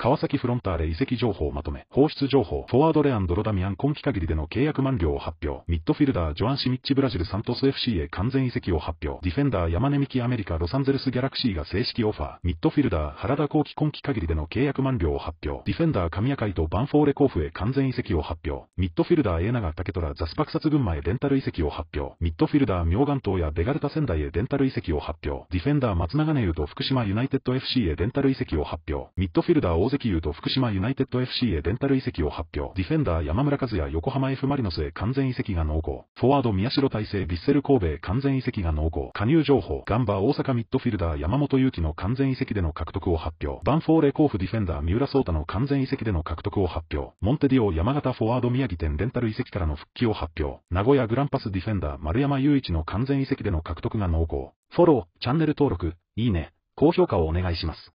川崎フロンターレ移籍情報まとめ、放出情報、フォワードレアンドロダミアン今季限りでの契約満了を発表、ミッドフィルダージョアン・シミッチブラジルサントス FC へ完全移籍を発表、ディフェンダー山根美希アメリカロサンゼルスギャラクシーが正式オファー、ミッドフィルダー原田幸輝今季限りでの契約満了を発表、ディフェンダー神谷海とバンフォーレ甲府へ完全移籍を発表、ミッドフィルダー江永武虎ザスパクサツ群馬へレンタル移籍を発表、ミッドフィルダー明岩島やベガルタ仙台へレンタル移籍を発表、ディフェンダー松永根優と福島ユナイテッド FC へレンタル遺跡を発表、ミッドフィルダー関優と福島ユナイテッド FC へレンタル移籍を発表。ディフェンダー山村和也横浜 F マリノスへ完全移籍が濃厚。フォワード宮代大成ビッセル神戸へ完全移籍が濃厚。加入情報、ガンバ大阪ミッドフィルダー山本祐希の完全移籍での獲得を発表。バンフォーレ甲府ディフェンダー三浦聡太の完全移籍での獲得を発表。モンテディオ山形フォワード宮城店レンタル移籍からの復帰を発表。名古屋グランパスディフェンダー丸山雄一の完全移籍での獲得が濃厚。フォロー、チャンネル登録、いいね、高評価をお願いします。